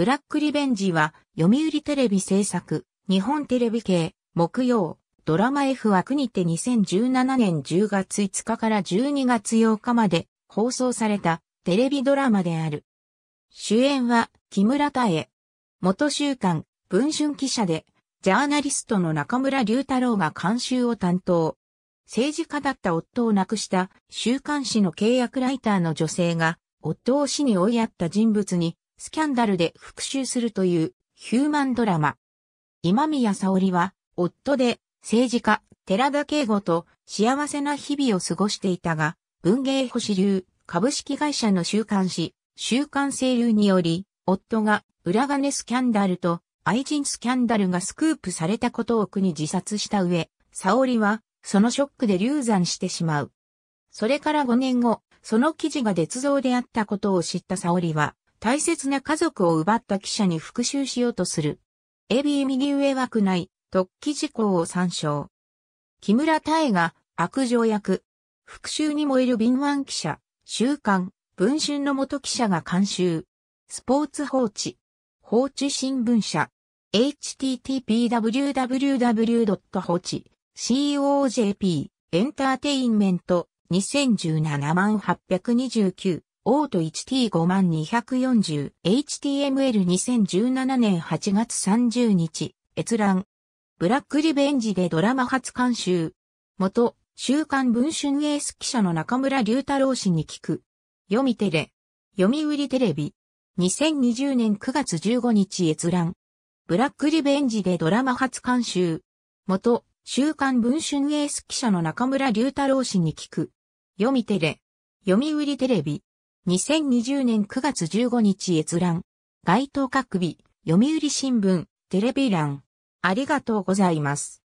ブラックリベンジは、読売テレビ制作、日本テレビ系、木曜、ドラマ F 枠にて2017年10月5日から12月8日まで放送されたテレビドラマである。主演は木村太江。元週刊文春記者でジャーナリストの中村隆太郎が監修を担当。政治家だった夫を亡くした週刊誌の契約ライターの女性が夫を死に追いやった人物にスキャンダルで復讐するというヒューマンドラマ。今宮沙織は、夫で政治家、寺田圭吾と幸せな日々を過ごしていたが、文芸星流株式会社の週刊誌、週刊声流により、夫が裏金スキャンダルと愛人スキャンダルがスクープされたことを苦に自殺した上、沙織はそのショックで流産してしまう。それから5年後、その記事が捏造であったことを知った沙織は、大切な家族を奪った記者に復讐しようとする。AB 右上枠内、特記事項を参照。木村大が悪女役。復讐に燃える敏腕記者、週刊、文春の元記者が監修。スポーツ放置。放置新聞社。http://www.hochi.cojp エンターテインメント2017829オート 1T5240、HTML2017 年8月30日、閲覧。ブラックリベンジでドラマ初監修。元、週刊文春エース記者の中村隆太郎氏に聞く。読みテレ。読売テレビ。2020年9月15日閲覧。ブラックリベンジでドラマ初監修。元、週刊文春エース記者の中村隆太郎氏に聞く。読みテレ。読売テレビ。2020年9月15日閲覧。該当各日、読売新聞、テレビ欄。ありがとうございます。